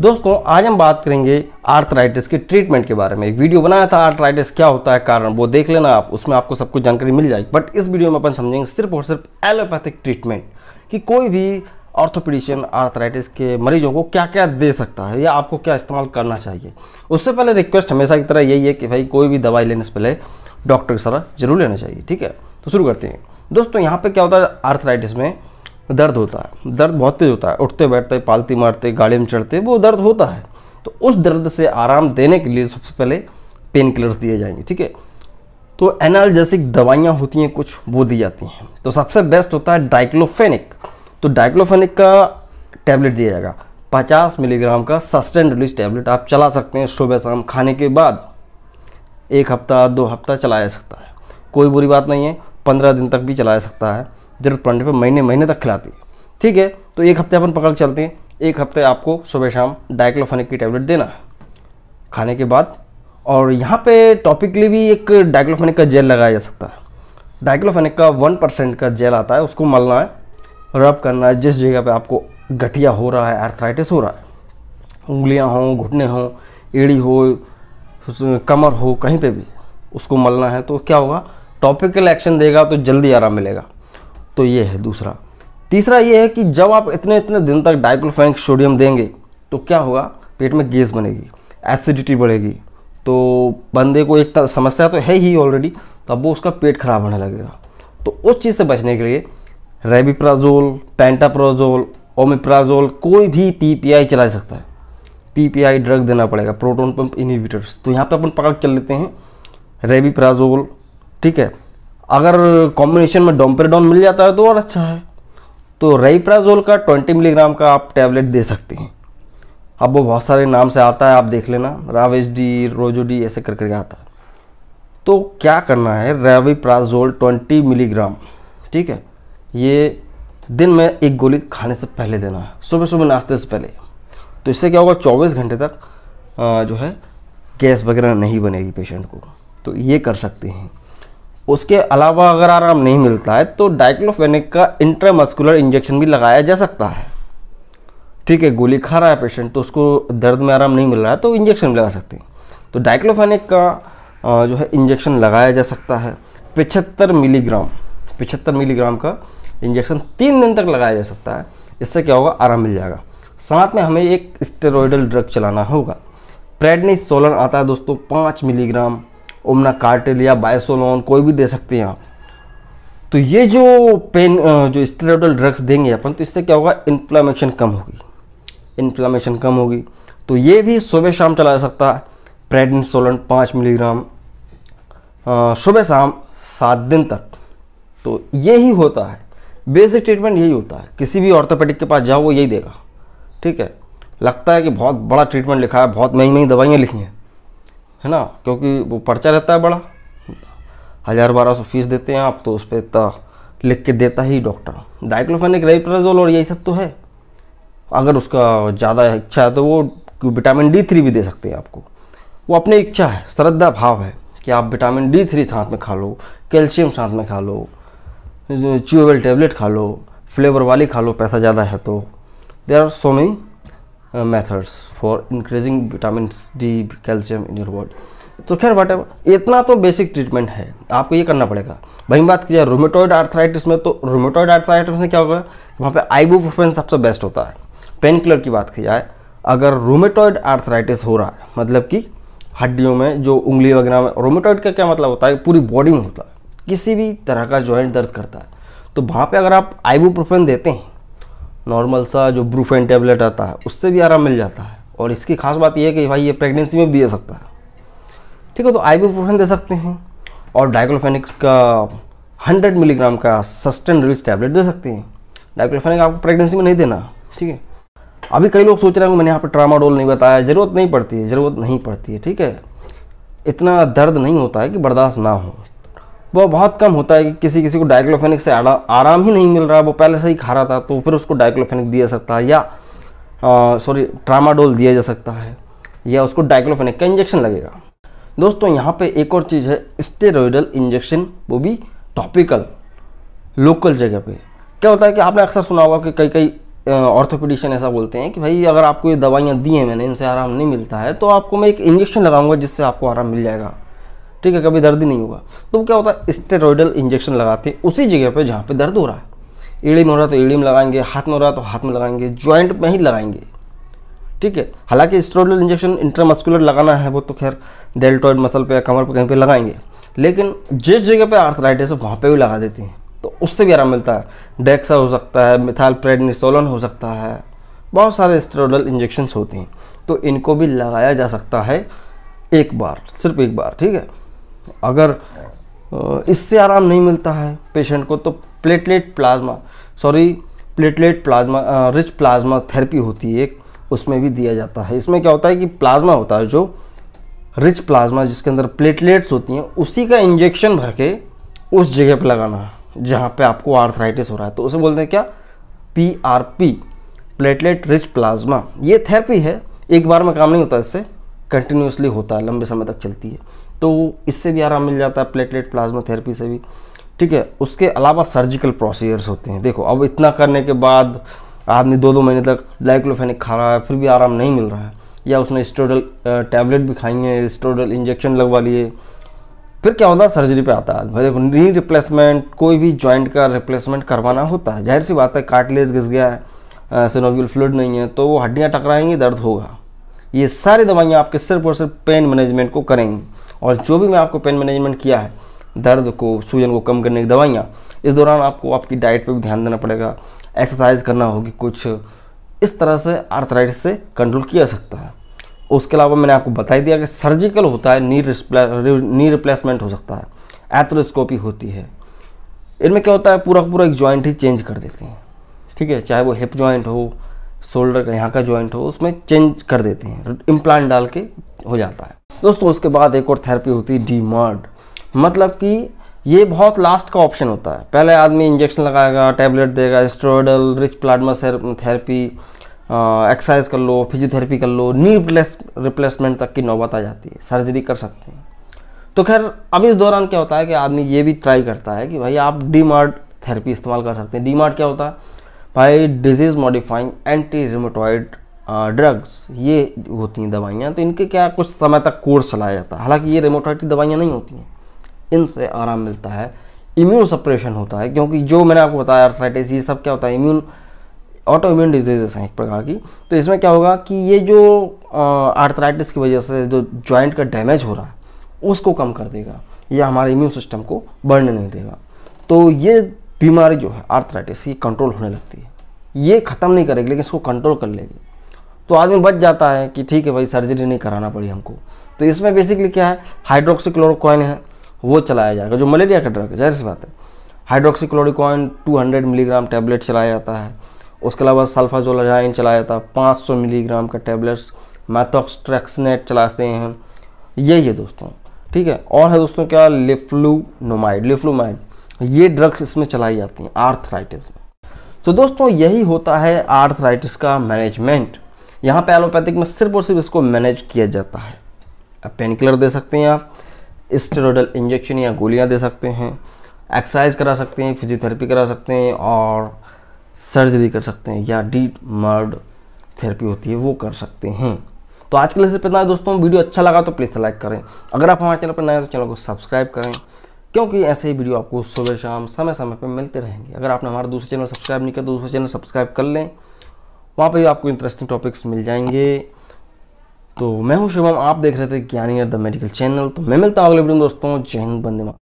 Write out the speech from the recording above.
दोस्तों आज हम बात करेंगे आर्थराइटिस के ट्रीटमेंट के बारे में एक वीडियो बनाया था आर्थराइटिस क्या होता है कारण वो देख लेना आप उसमें आपको सब कुछ जानकारी मिल जाएगी बट इस वीडियो में अपन समझेंगे सिर्फ और सिर्फ एलोपैथिक ट्रीटमेंट कि कोई भी ऑर्थोपीडिशियन आर्थराइटिस के मरीजों को क्या क्या दे सकता है या आपको क्या इस्तेमाल करना चाहिए उससे पहले रिक्वेस्ट हमेशा की तरह यही है कि भाई कोई भी दवाई लेने से पहले डॉक्टर की सलाह जरूर लेना चाहिए ठीक है तो शुरू करते हैं दोस्तों यहाँ पर क्या होता है आर्थराइटिस में दर्द होता है दर्द बहुत तेज होता है उठते बैठते पालती मारते गाड़ी में चढ़ते वो दर्द होता है तो उस दर्द से आराम देने के लिए सबसे पहले पेन किलर्स दिए जाएंगे ठीक है तो एनाल्जेसिक दवाइयाँ होती हैं कुछ वो दी जाती हैं तो सबसे बेस्ट होता है डाइक्लोफेनिक तो डाइक्लोफेनिक का टैबलेट दिया जाएगा 50 मिलीग्राम का सस्टेन रिलीज टैबलेट आप चला सकते हैं सुबह शाम खाने के बाद एक हफ्ता दो हफ्ता चलाया जा सकता है कोई बुरी बात नहीं है पंद्रह दिन तक भी चलाया जा सकता है ज़रूरत पड़ने पर महीने महीने तक खिलाती है ठीक है तो एक हफ्ते अपन पकड़ चलते हैं एक हफ्ते आपको सुबह शाम डाइक्लोफेनिक की टैबलेट देना खाने के बाद और यहाँ पे टॉपिकली भी एक डाइक्लोफेनिक का जेल लगाया जा सकता है डाइक्लोफेनिक का वन परसेंट का जेल आता है उसको मलना है रब करना है जिस जगह पे आपको गठिया हो रहा है आर्थराइटिस हो रहा है उंगलियाँ हों घुटने हों एड़ी हो कमर हो कहीं पे भी उसको मलना है तो क्या होगा टॉपिकल एक्शन देगा तो जल्दी आराम मिलेगा तो ये है दूसरा तीसरा ये है कि जब आप इतने इतने दिन तक डाइक्लोफेनिक सोडियम देंगे तो क्या होगा पेट में गैस बनेगी एसिडिटी बढ़ेगी तो बंदे को एक समस्या तो है ही ऑलरेडी तो अब वो उसका पेट खराब होने लगेगा तो उस चीज़ से बचने के लिए रेबिप्राजोल पेंटाप्राजोल ओमिप्राजोल कोई भी पीपीआई चला सकता है पीपीआई ड्रग देना पड़ेगा प्रोटोन पंप इनिविटर्स तो यहाँ पे अपन पकड़ कर लेते हैं रेबिप्राजोल ठीक है अगर कॉम्बिनेशन में डोम्पेडोन मिल जाता है तो और अच्छा है तो रईप्राजोल का 20 मिलीग्राम का आप टैबलेट दे सकते हैं अब वो बहुत सारे नाम से आता है आप देख लेना रावेज डी रोजो डी ऐसे कर करके आता है तो क्या करना है रेविप्राजोल 20 मिलीग्राम ठीक है ये दिन में एक गोली खाने से पहले देना है सुबह सुबह नाश्ते से पहले तो इससे क्या होगा 24 घंटे तक जो है गैस वगैरह नहीं बनेगी पेशेंट को तो ये कर सकते हैं उसके अलावा अगर आराम नहीं मिलता है तो डाइक्लोफेनिक का इंट्रामस्कुलर इंजेक्शन भी लगाया जा सकता है ठीक है गोली खा रहा है पेशेंट तो उसको दर्द में आराम नहीं मिल रहा है तो इंजेक्शन भी लगा सकते हैं तो डाइक्लोफेनिक का जो है इंजेक्शन लगाया जा सकता है पिछहत्तर मिलीग्राम पिछहत्तर मिलीग्राम का इंजेक्शन तीन दिन तक लगाया जा सकता है इससे क्या होगा आराम मिल जाएगा साथ में हमें एक स्टेरॉयडल ड्रग चलाना होगा प्रेडनी सोलर आता है दोस्तों पाँच मिलीग्राम ओमना कार्टेल या बायोसोलॉन कोई भी दे सकते हैं आप तो ये जो पेन जो स्टेरोडल ड्रग्स देंगे अपन तो इससे क्या होगा इन्फ्लामेशन कम होगी इन्फ्लामेशन कम होगी तो ये भी सुबह शाम चला जा सकता है सोलन पाँच मिलीग्राम सुबह शाम सात दिन तक तो ये ही होता है बेसिक ट्रीटमेंट यही होता है किसी भी ऑर्थोपेडिक के पास जाओ वो यही देगा ठीक है लगता है कि बहुत बड़ा ट्रीटमेंट लिखा है बहुत महंगी महंगी दवाइयाँ लिखी हैं है ना क्योंकि वो पर्चा रहता है बड़ा हज़ार बारह सौ फीस देते हैं आप तो उस पर इतना लिख के देता ही डॉक्टर डाइक्लोफेनिक रेप्रेजोल और यही सब तो है अगर उसका ज़्यादा इच्छा है तो वो विटामिन डी थ्री भी दे सकते हैं आपको वो अपनी इच्छा है श्रद्धा भाव है कि आप विटामिन डी थ्री साथ में खा लो कैल्शियम साथ में खा लो च्यूएबल टेबलेट खा लो फ्लेवर वाली खा लो पैसा ज़्यादा है तो there are so many uh, methods for increasing vitamins D calcium in your body तो खैर वाट इतना तो बेसिक ट्रीटमेंट है आपको ये करना पड़ेगा वही बात की जाए रोमेटोइड आर्थराइटिस में तो रोमेटोइड आर्थराइटिस में क्या होगा वहाँ पे आइबूप्रोफेन सबसे बेस्ट होता है पेन किलर की बात की जाए अगर रोमेटोइड आर्थराइटिस हो रहा है मतलब कि हड्डियों में जो उंगली वगैरह में रोमेटोइड का क्या मतलब होता है पूरी बॉडी में होता है किसी भी तरह का जॉइंट दर्द करता है तो वहाँ पर अगर आप आइबूप्रोफेन देते हैं नॉर्मल सा जो ब्रूफेन टेबलेट आता है उससे भी आराम मिल जाता है और इसकी खास बात यह है कि भाई ये प्रेगनेंसी में भी दे सकता है ठीक है तो ब्रूफेन दे सकते हैं और डाइक्लोफेनिक का 100 मिलीग्राम का सस्टेन रिलीज टैबलेट दे सकते हैं डाइक्लोफेनिक आपको प्रेगनेंसी में नहीं देना ठीक है अभी कई लोग सोच रहे हैं मैंने यहाँ पर ट्रामाडोल नहीं बताया ज़रूरत नहीं पड़ती है ज़रूरत नहीं पड़ती है ठीक है इतना दर्द नहीं होता है कि बर्दाश्त ना हो वो बहुत कम होता है कि किसी किसी को डाइक्लोफेनिक से आरा, आराम ही नहीं मिल रहा वो पहले से ही खा रहा था तो फिर उसको डाइक्लोफेनिक दिया सकता है या सॉरी ट्रामाडोल दिया जा सकता है या उसको डाइक्लोफेनिक का इंजेक्शन लगेगा दोस्तों यहाँ पे एक और चीज़ है स्टेरॉयडल इंजेक्शन वो भी टॉपिकल लोकल जगह पे क्या होता है कि आपने अक्सर सुना होगा कि कई कई ऑर्थोपेडिशियन ऐसा बोलते हैं कि भाई अगर आपको ये दवाइयाँ दी हैं मैंने इनसे आराम नहीं मिलता है तो आपको मैं एक इंजेक्शन लगाऊंगा जिससे आपको आराम मिल जाएगा ठीक है कभी दर्द ही नहीं होगा तो क्या होता है स्टेरॉयडल इंजेक्शन लगाते हैं उसी जगह पर जहाँ पर दर्द हो रहा है ईड़ी में हो रहा तो ईड़ी में लगाएंगे हाथ में हो रहा तो हाथ में लगाएंगे ज्वाइंट में ही लगाएंगे ठीक है हालांकि स्टेरॉयडल इंजेक्शन इंट्रामस्कुलर लगाना है वो तो खैर डेल्टॉइड मसल पर या कमर पर कहीं पर लगाएंगे लेकिन जिस जगह पर आर्थराइटिस है वहाँ पर भी लगा देते हैं तो उससे भी आराम मिलता है डेक्सा हो सकता है मिथाल प्रेडनिसोलन हो सकता है बहुत सारे स्टेरॉयडल इंजेक्शन होते हैं तो इनको भी लगाया जा सकता है एक बार सिर्फ एक बार ठीक है अगर इससे आराम नहीं मिलता है पेशेंट को तो platelet plasma sorry platelet plasma rich plasma therapy होती है एक उसमें भी दिया जाता है इसमें क्या होता है कि प्लाज्मा होता है जो रिच प्लाज्मा जिसके अंदर प्लेटलेट्स होती हैं उसी का इंजेक्शन भर के उस जगह पर लगाना जहाँ पे आपको आर्थराइटिस हो रहा है तो उसे बोलते हैं क्या P R P platelet rich plasma ये थेरेपी है एक बार में काम नहीं होता इससे कंटिन्यूसली होता है लंबे समय तक चलती है तो इससे भी आराम मिल जाता है प्लेटलेट प्लाज्मा थेरेपी से भी ठीक है उसके अलावा सर्जिकल प्रोसीजर्स होते हैं देखो अब इतना करने के बाद आदमी दो दो महीने तक लाइक्लोफेनिक खा रहा है फिर भी आराम नहीं मिल रहा है या उसने स्टोडल टैबलेट भी खाई है स्टोडल इंजेक्शन लगवा लिए फिर क्या होता है सर्जरी पे आता है भाई देखो नी रिप्लेसमेंट कोई भी जॉइंट का रिप्लेसमेंट करवाना होता है जाहिर सी बात है कार्टिलेज घिस गया है सिनोवियल फ्लूड नहीं है तो वो हड्डियाँ टकराएंगी दर्द होगा ये सारी दवाइयाँ आपके सिर्फ और सिर्फ पेन मैनेजमेंट को करेंगी और जो भी मैं आपको पेन मैनेजमेंट किया है दर्द को सूजन को कम करने की दवाइयाँ इस दौरान आपको आपकी डाइट पर भी ध्यान देना पड़ेगा एक्सरसाइज करना होगी कुछ इस तरह से आर्थराइटिस से कंट्रोल किया सकता है उसके अलावा मैंने आपको बता ही दिया कि सर्जिकल होता है नी रिस्प्ले नी रिप्लेसमेंट हो सकता है एथ्रोस्कोपी होती है इनमें क्या होता है पूरा पूरा एक जॉइंट ही चेंज कर देते हैं ठीक है चाहे वो हिप जॉइंट हो शोल्डर का यहाँ का जॉइंट हो उसमें चेंज कर देते हैं इम्प्लांट डाल के हो जाता है दोस्तों उसके बाद एक और थेरेपी होती है डी मर्ड मतलब कि ये बहुत लास्ट का ऑप्शन होता है पहले आदमी इंजेक्शन लगाएगा टैबलेट देगा स्ट्रोडल रिच प्लाज्मा थेरेपी एक्सरसाइज कर लो फिजियोथेरेपी कर लो नी रिप्लेसमेंट तक की नौबत आ जाती है सर्जरी कर सकते हैं तो खैर अब इस दौरान क्या होता है कि आदमी ये भी ट्राई करता है कि भाई आप डीमार्ट थेरेपी इस्तेमाल कर सकते हैं डीमार्ट क्या होता है भाई disease modifying anti rheumatoid drugs ये होती हैं दवाइयाँ तो इनके क्या कुछ समय तक कोर्स चलाया जाता है हालांकि ये रेमोटाइटिक की दवाइयाँ नहीं होती हैं इनसे आराम मिलता है इम्यून सप्रेशन होता है क्योंकि जो मैंने आपको बताया अर्थराइटिस ये सब क्या होता है इम्यून ऑटो इम्यून डिजीजेस हैं एक प्रकार की तो इसमें क्या होगा कि ये जो आर्थराइटिस की वजह से जो जॉइंट का डैमेज हो रहा है उसको कम कर देगा या हमारे इम्यून सिस्टम को बढ़ने नहीं देगा तो ये बीमारी जो है आर्थराइटिस ये कंट्रोल होने लगती है ये ख़त्म नहीं करेगी लेकिन इसको कंट्रोल कर लेगी तो आदमी बच जाता है कि ठीक है भाई सर्जरी नहीं कराना पड़ी हमको तो इसमें बेसिकली क्या है हाइड्रोक्सीक्लोरोक्वाइन है वो चलाया जाएगा जो मलेरिया का ड्रग है जाहिर सी बात है हाइड्रोक्सीक्लोरोक्वाइन 200 मिलीग्राम टैबलेट चलाया जाता है उसके अलावा सल्फाजोलाजाइन चलाया जाता है सौ मिलीग्राम का टैबलेट्स मैथोक्सट्रैक्सनेट चलाते हैं यही है दोस्तों ठीक है और है दोस्तों क्या लिफ्लूनोमाइड लिफ्लूमाइड ये ड्रग्स इसमें चलाई जाती हैं आर्थराइटिस में तो दोस्तों यही होता है आर्थराइटिस का मैनेजमेंट यहाँ पे एलोपैथिक में सिर्फ और सिर्फ इसको मैनेज किया जाता है आप पेन किलर दे सकते हैं आप स्टेरोडल इंजेक्शन या गोलियाँ दे सकते हैं एक्सरसाइज करा सकते हैं फिजियोथेरेपी करा सकते हैं और सर्जरी कर सकते हैं या डीट मर्ड थेरेपी होती है वो कर सकते हैं तो आज के लिए सिर्फ इतना है दोस्तों वीडियो अच्छा लगा तो प्लीज़ लाइक करें अगर आप हमारे चैनल पर नए हैं तो चैनल को सब्सक्राइब करें क्योंकि ऐसे ही वीडियो आपको सुबह शाम समय समय पर मिलते रहेंगे अगर आपने हमारे दूसरे चैनल सब्सक्राइब नहीं किया तो दूसरे चैनल सब्सक्राइब कर लें वहाँ पर आपको इंटरेस्टिंग टॉपिक्स मिल जाएंगे तो मैं हूँ शुभम आप देख रहे थे ज्ञानी द मेडिकल चैनल तो मैं मिलता हूँ अगले वीडियो में दोस्तों जय हिंद बंदे